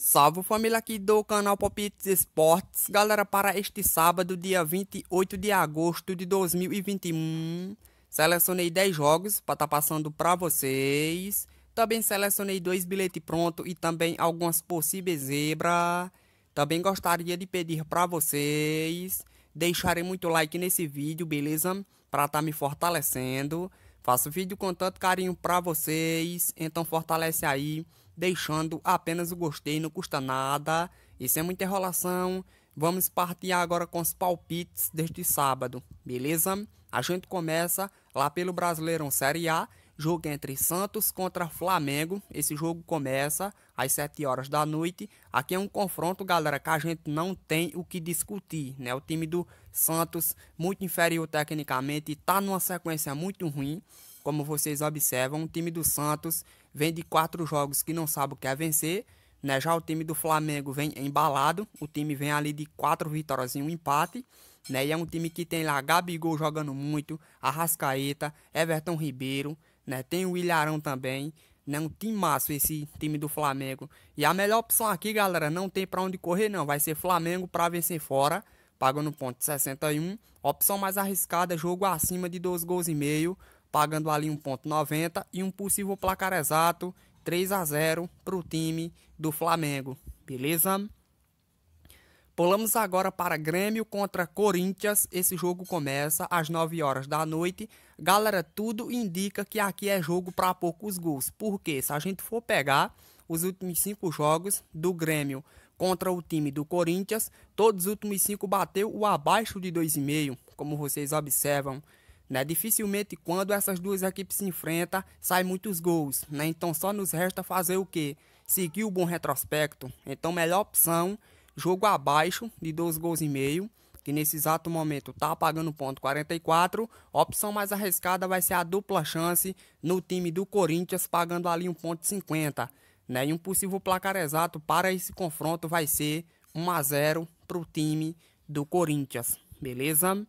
Salve família aqui do canal Popits Esportes, galera, para este sábado, dia 28 de agosto de 2021, selecionei 10 jogos para estar tá passando para vocês, também selecionei dois bilhetes pronto e também algumas possíveis zebra, também gostaria de pedir para vocês deixarem muito like nesse vídeo, beleza? Para estar tá me fortalecendo, faço vídeo com tanto carinho para vocês, então fortalece aí, deixando apenas o gostei, não custa nada. Isso é muita enrolação, vamos partir agora com os palpites deste sábado, beleza? A gente começa lá pelo Brasileirão Série A, jogo entre Santos contra Flamengo. Esse jogo começa às 7 horas da noite. Aqui é um confronto, galera, que a gente não tem o que discutir, né? O time do Santos, muito inferior tecnicamente, está numa sequência muito ruim, como vocês observam. O time do Santos vem de quatro jogos que não sabe o que é vencer. Né? Já o time do Flamengo vem embalado, o time vem ali de quatro vitórias e um empate. Né? E é um time que tem lá Gabigol jogando muito, Arrascaeta, Everton Ribeiro, né? tem o Ilharão também. Né? Um time massa esse time do Flamengo. E a melhor opção aqui, galera, não tem para onde correr não. Vai ser Flamengo para vencer fora, pagando ponto 61. Opção mais arriscada, jogo acima de dois gols e meio pagando ali 1,90 e um possível placar exato 3 a 0 para o time do Flamengo. Beleza? Pulamos agora para Grêmio contra Corinthians. Esse jogo começa às 9 horas da noite. Galera, tudo indica que aqui é jogo para poucos gols. por quê se a gente for pegar os últimos cinco jogos do Grêmio contra o time do Corinthians, todos os últimos cinco bateu o abaixo de 2,5, como vocês observam. Né? Dificilmente quando essas duas equipes se enfrentam, saem muitos gols. Né? Então só nos resta fazer o quê? Seguir o bom retrospecto. Então, melhor opção, jogo abaixo de 12 gols e meio que nesse exato momento está pagando ponto 44. A opção mais arriscada vai ser a dupla chance no time do Corinthians, pagando ali 1,50. Né? E um possível placar exato para esse confronto vai ser 1 a 0 para o time do Corinthians, beleza?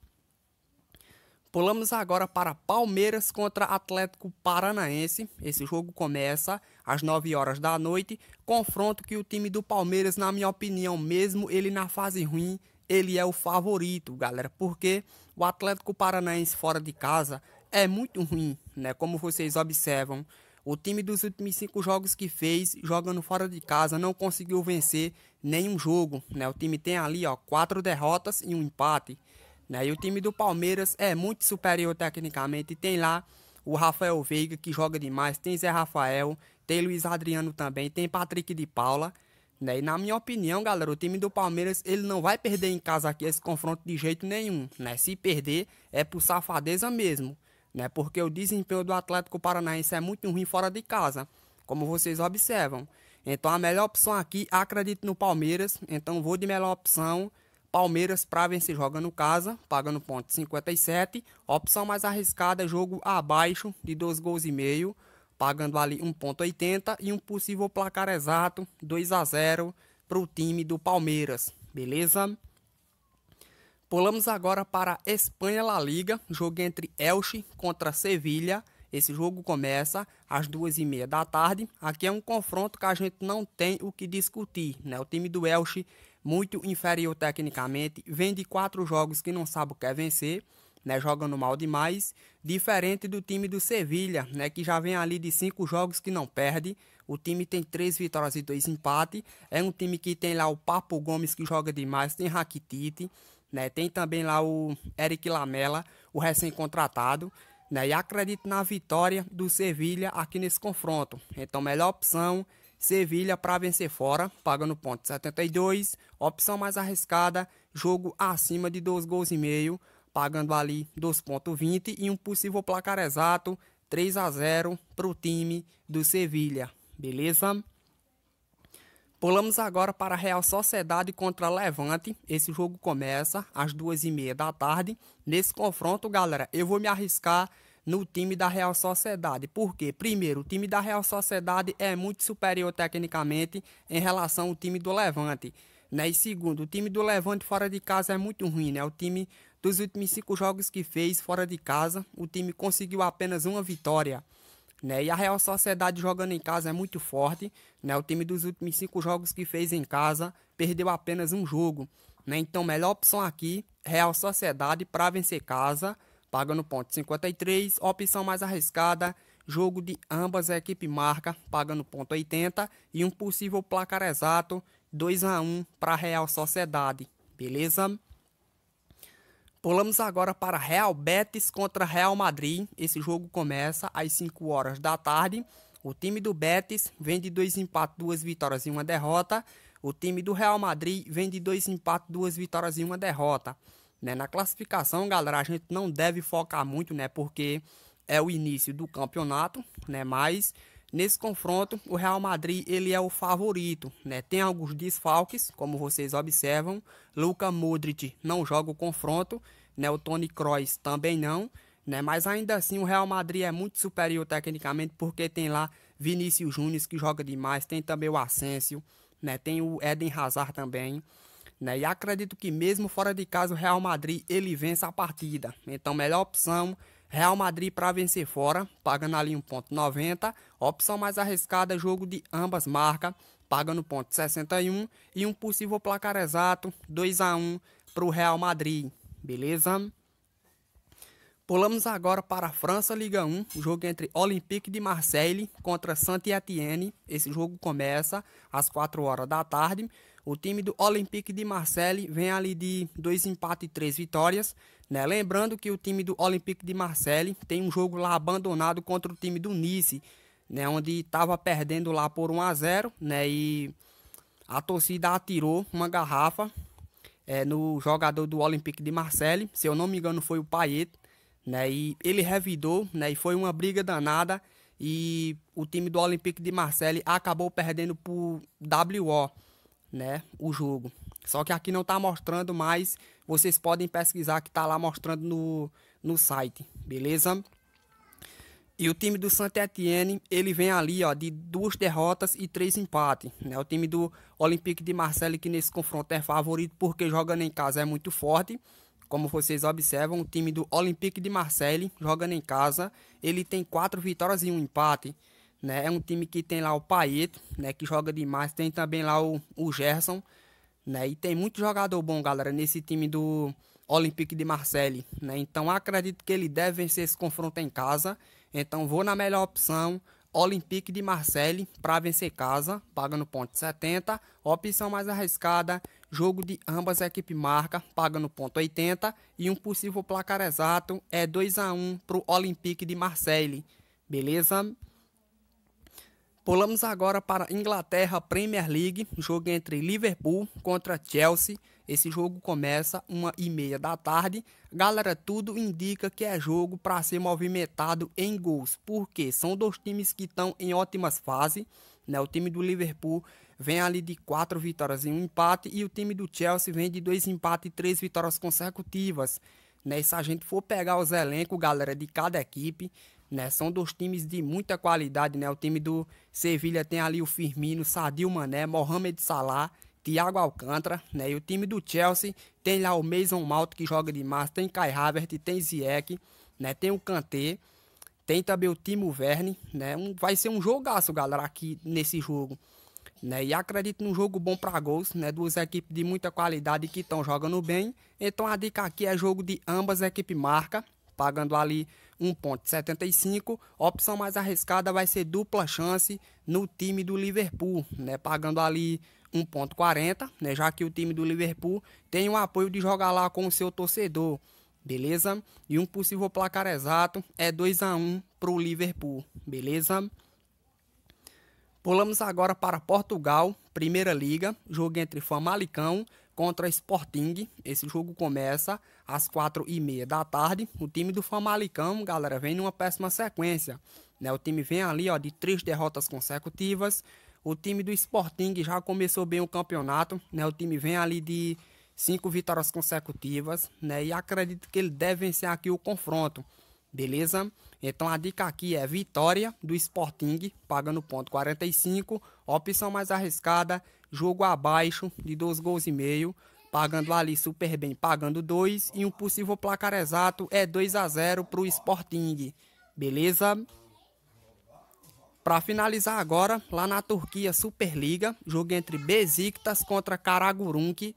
Pulamos agora para Palmeiras contra Atlético Paranaense. Esse jogo começa às 9 horas da noite. Confronto que o time do Palmeiras, na minha opinião, mesmo ele na fase ruim, ele é o favorito, galera, porque o Atlético Paranaense fora de casa é muito ruim, né? Como vocês observam, o time dos últimos cinco jogos que fez, jogando fora de casa, não conseguiu vencer nenhum jogo, né? O time tem ali, ó, quatro derrotas e um empate. Né? E o time do Palmeiras é muito superior tecnicamente. Tem lá o Rafael Veiga, que joga demais. Tem Zé Rafael, tem Luiz Adriano também, tem Patrick de Paula. Né? E na minha opinião, galera, o time do Palmeiras ele não vai perder em casa aqui esse confronto de jeito nenhum. Né? Se perder, é por safadeza mesmo. Né? Porque o desempenho do Atlético Paranaense é muito ruim fora de casa, como vocês observam. Então a melhor opção aqui, acredito no Palmeiras. Então vou de melhor opção. Palmeiras para vencer joga no casa, pagando ponto 57. Opção mais arriscada, é jogo abaixo de 2 gols e meio, pagando ali 1.80 e um possível placar exato 2 a 0 para o time do Palmeiras, beleza? Pulamos agora para Espanha La Liga, jogo entre Elche contra Sevilha. Esse jogo começa às duas e meia da tarde. Aqui é um confronto que a gente não tem o que discutir, né? O time do Elche muito inferior tecnicamente, vem de quatro jogos que não sabe o que é vencer, né, jogando mal demais, diferente do time do Sevilha, né, que já vem ali de cinco jogos que não perde. O time tem três vitórias e dois empates. É um time que tem lá o Papo Gomes que joga demais, tem Rakitic, né, tem também lá o Eric Lamela, o recém-contratado. Né, e acredito na vitória do Sevilha aqui nesse confronto. Então, melhor opção Sevilha para vencer fora, pagando ponto 72. Opção mais arriscada, jogo acima de 2 gols e meio, pagando ali 2.20 e um possível placar exato 3 a 0 para o time do Sevilha. Beleza? Pulamos agora para a Real Sociedade contra Levante. Esse jogo começa às duas e meia da tarde. Nesse confronto, galera, eu vou me arriscar no time da Real Sociedade. Por quê? Primeiro, o time da Real Sociedade é muito superior tecnicamente em relação ao time do Levante. Né? E segundo, o time do Levante fora de casa é muito ruim. Né? O time dos últimos cinco jogos que fez fora de casa, o time conseguiu apenas uma vitória. Né? E a Real Sociedade jogando em casa é muito forte. Né? O time dos últimos cinco jogos que fez em casa perdeu apenas um jogo. Né? Então, melhor opção aqui, Real Sociedade para vencer casa. Paga no ponto 53, opção mais arriscada, jogo de ambas a equipe marca, paga no ponto 80 e um possível placar exato 2 a 1 para Real Sociedade. Beleza? Pulamos agora para Real Betis contra Real Madrid. Esse jogo começa às 5 horas da tarde. O time do Betis vem de dois empates, duas vitórias e uma derrota. O time do Real Madrid vem de dois empates, duas vitórias e uma derrota. Né? Na classificação, galera, a gente não deve focar muito, né? Porque é o início do campeonato, né? Mas nesse confronto, o Real Madrid ele é o favorito, né? Tem alguns desfalques, como vocês observam. Luca Modric não joga o confronto, né? O Toni Kroos também não. Né? Mas ainda assim o Real Madrid é muito superior tecnicamente porque tem lá Vinícius Júnior que joga demais, tem também o Asensio, né? Tem o Eden Hazard também. Né? E acredito que mesmo fora de casa o Real Madrid ele vence a partida. Então, melhor opção Real Madrid para vencer fora, pagando ali 1.90. Opção mais arriscada, jogo de ambas marcas, pagando 1.61 e um possível placar exato 2 a 1 para o Real Madrid. Beleza? Pulamos agora para a França Liga 1, jogo entre Olympique de Marseille contra Saint-Étienne. Esse jogo começa às 4 horas da tarde. O time do Olympique de Marseille vem ali de dois empates e três vitórias. Né? Lembrando que o time do Olympique de Marseille tem um jogo lá abandonado contra o time do Nice, né? onde estava perdendo lá por 1 a 0 né? e a torcida atirou uma garrafa é, no jogador do Olympique de Marseille, se eu não me engano foi o Payet, né? e ele revidou né? e foi uma briga danada e o time do Olympique de Marseille acabou perdendo por WO né, o jogo. Só que aqui não está mostrando, mas vocês podem pesquisar que está lá mostrando no, no site, beleza? E o time do Saint Etienne, ele vem ali, ó, de duas derrotas e três empates, né? O time do Olympique de Marseille, que nesse confronto é favorito porque jogando em casa é muito forte. Como vocês observam, o time do Olympique de Marseille, jogando em casa, ele tem quatro vitórias e um empate. Né? É um time que tem lá o Paeto, né? que joga demais. Tem também lá o, o Gerson. Né? E tem muito jogador bom, galera, nesse time do Olympique de Marseille. Né? Então acredito que ele deve vencer esse confronto em casa. Então vou na melhor opção. Olympique de Marseille para vencer casa, pagando ponto 70. Opção mais arriscada, jogo de ambas equipes marca, pagando ponto 80. E um possível placar exato é 2 a 1 para o Olympique de Marseille. Beleza? Pulamos agora para Inglaterra Premier League, jogo entre Liverpool contra Chelsea. Esse jogo começa uma e meia da tarde. Galera, tudo indica que é jogo para ser movimentado em gols, porque são dois times que estão em ótimas fases. Né? O time do Liverpool vem ali de quatro vitórias e um empate e o time do Chelsea vem de dois empates e três vitórias consecutivas. Né? E se a gente for pegar os elencos, galera, de cada equipe, né? São dois times de muita qualidade, né? O time do Sevilha tem ali o Firmino, Sadio Mané, Mohamed Salah, Thiago Alcântara, né? E o time do Chelsea tem lá o Mason Mount que joga de tem Kai Havertz, tem Ziyech, né? Tem o Kanté, tem também o Timo Werner, né? Um, vai ser um jogaço, galera, aqui nesse jogo. Né, e acredito num jogo bom para gols, né? Duas equipes de muita qualidade que estão jogando bem. Então a dica aqui é jogo de ambas equipes marca, pagando ali 1.75. Opção mais arriscada vai ser dupla chance no time do Liverpool, né? Pagando ali 1.40, né? Já que o time do Liverpool tem o apoio de jogar lá com o seu torcedor. Beleza? E um possível placar exato é 2 a 1 para o Liverpool, beleza? Pulamos agora para Portugal, Primeira Liga, jogo entre Famalicão contra Sporting. Esse jogo começa às quatro e meia da tarde. O time do Famalicão, galera, vem numa péssima sequência. Né? O time vem ali ó, de três derrotas consecutivas. O time do Sporting já começou bem o campeonato. Né? O time vem ali de cinco vitórias consecutivas. Né? E acredito que ele deve vencer aqui o confronto. Beleza? Então a dica aqui é vitória do Sporting, pagando ponto 45. Opção mais arriscada, jogo abaixo de 2 gols e meio pagando ali super bem, pagando 2 e um possível placar exato é 2 a 0 para o Sporting, beleza? Para finalizar agora, lá na Turquia, Superliga, jogo entre Besiktas contra Karagurunk.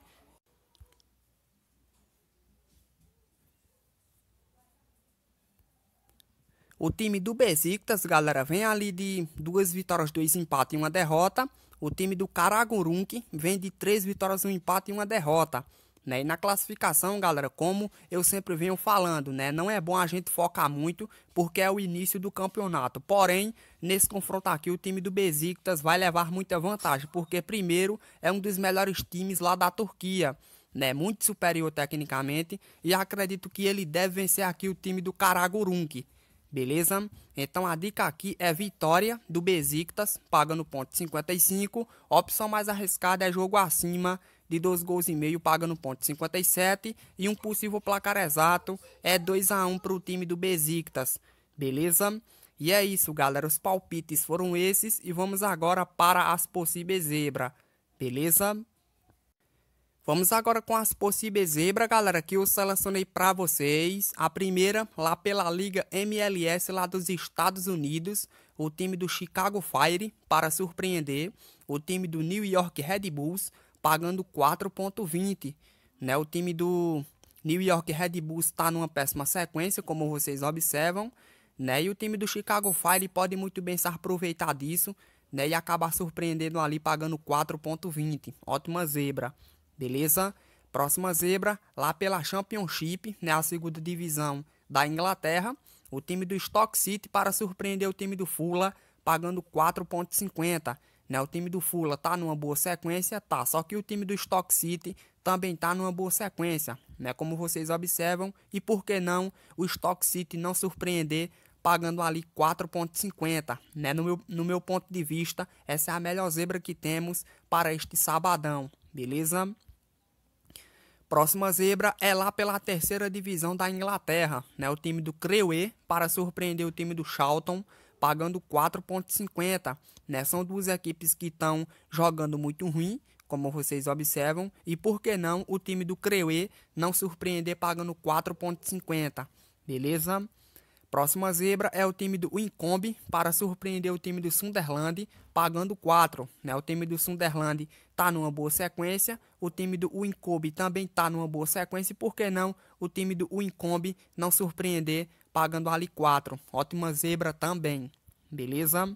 O time do Besiktas, galera, vem ali de duas vitórias, dois empates e uma derrota. O time do Karagurunk vem de três vitórias, um empate e uma derrota. Né? E na classificação, galera, como eu sempre venho falando, né? Não é bom a gente focar muito, porque é o início do campeonato. Porém, nesse confronto aqui, o time do Besiktas vai levar muita vantagem, porque primeiro é um dos melhores times lá da Turquia. Né, muito superior tecnicamente e acredito que ele deve vencer aqui o time do Karagurunk beleza? Então a dica aqui é vitória do Besiktas, pagando ponto 55. opção mais arriscada é jogo acima de 2 gols e meio, pagando ponto 57. E um possível placar exato é 2 a 1 para o time do Besiktas, beleza? E é isso, galera. Os palpites foram esses e vamos agora para as possíveis zebra, beleza? Vamos agora com as possíveis zebras, galera, que eu selecionei para vocês. A primeira, lá pela Liga MLS, lá dos Estados Unidos, o time do Chicago Fire, para surpreender, o time do New York Red Bulls, pagando 4.20, né? O time do New York Red Bulls está numa péssima sequência, como vocês observam, né? E o time do Chicago Fire pode muito bem se aproveitar disso, né? E acabar surpreendendo ali pagando 4.20. Ótima zebra beleza? Próxima zebra, lá pela Championship, né, a segunda divisão da Inglaterra, o time do Stock City para surpreender o time do Fula, pagando 4.50. Né? O time do Fula tá numa boa sequência, tá, só que o time do Stock City também tá numa boa sequência, né? Como vocês observam, e por que não o Stock City não surpreender pagando ali 4.50, né? No meu, no meu ponto de vista, essa é a melhor zebra que temos para este sabadão beleza? Próxima zebra é lá pela terceira divisão da Inglaterra, né? O time do Crewe para surpreender o time do Charlton, pagando 4.50, né? São duas equipes que estão jogando muito ruim, como vocês observam, e por que não o time do Crewe não surpreender pagando 4.50, beleza? Próxima zebra é o time do Incombe para surpreender o time do Sunderland, pagando 4. Né? O time do Sunderland está numa boa sequência, o time do Incombe também está numa boa sequência, e por que não o time do Incombe não surpreender pagando ali 4? Ótima zebra também, beleza?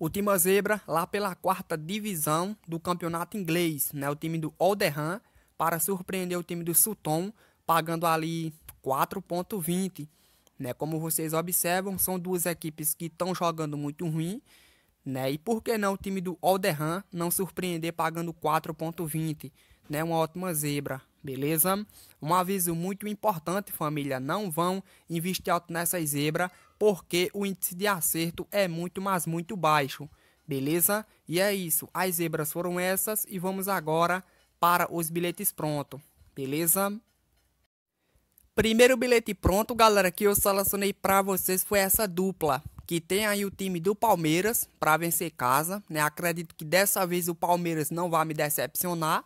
O zebra lá pela quarta divisão do campeonato inglês, né? o time do Alderham, para surpreender o time do Sutton, pagando ali 4,20. Né? Como vocês observam, são duas equipes que estão jogando muito ruim. Né? E por que não o time do Alderhan não surpreender pagando 4.20? Né? Uma ótima zebra, beleza? Um aviso muito importante, família, não vão investir alto nessa zebra, porque o índice de acerto é muito, mas muito baixo, beleza? E é isso, as zebras foram essas e vamos agora para os bilhetes pronto, beleza? Primeiro bilhete pronto, galera, que eu selecionei para vocês foi essa dupla. Que tem aí o time do Palmeiras para vencer casa, né? Acredito que dessa vez o Palmeiras não vai me decepcionar,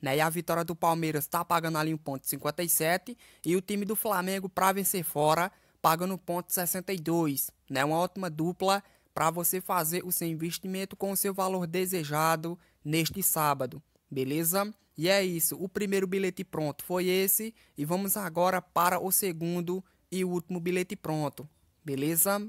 né? E a vitória do Palmeiras tá pagando ali um ponto 57 e o time do Flamengo para vencer fora pagando um ponto 62, né? Uma ótima dupla para você fazer o seu investimento com o seu valor desejado neste sábado, beleza? E é isso, o primeiro bilhete pronto foi esse e vamos agora para o segundo e último bilhete pronto, beleza?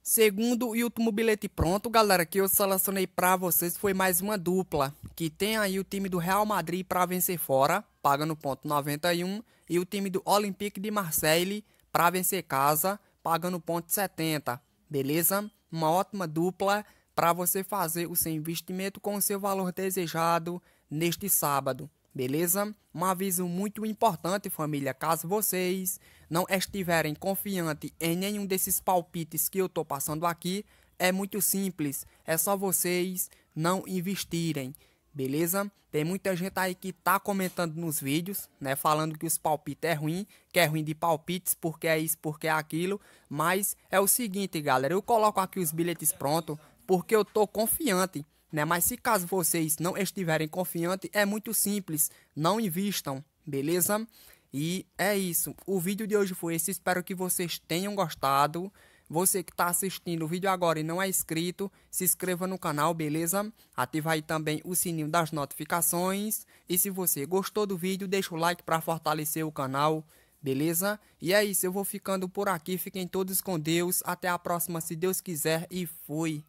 Segundo e último bilhete pronto, galera, que eu selecionei para vocês foi mais uma dupla, que tem aí o time do Real Madrid para vencer fora, pagando ponto 91, e o time do Olympique de Marseille para vencer casa, pagando ponto 70, beleza? Uma ótima dupla para você fazer o seu investimento com o seu valor desejado neste sábado, beleza? Um aviso muito importante, família, caso vocês não estiverem confiante em nenhum desses palpites que eu tô passando aqui, é muito simples, é só vocês não investirem, beleza? Tem muita gente aí que tá comentando nos vídeos, né, falando que os palpites é ruim, que é ruim de palpites, porque é isso, porque é aquilo, mas é o seguinte, galera, eu coloco aqui os bilhetes prontos porque eu tô confiante, né? Mas se caso vocês não estiverem confiantes, é muito simples, não invistam, beleza? E é isso, o vídeo de hoje foi esse, espero que vocês tenham gostado. Você que está assistindo o vídeo agora e não é inscrito, se inscreva no canal, beleza? Ativa aí também o sininho das notificações. E se você gostou do vídeo, deixa o like para fortalecer o canal, beleza? E é isso, eu vou ficando por aqui. Fiquem todos com Deus. Até a próxima, se Deus quiser. E fui!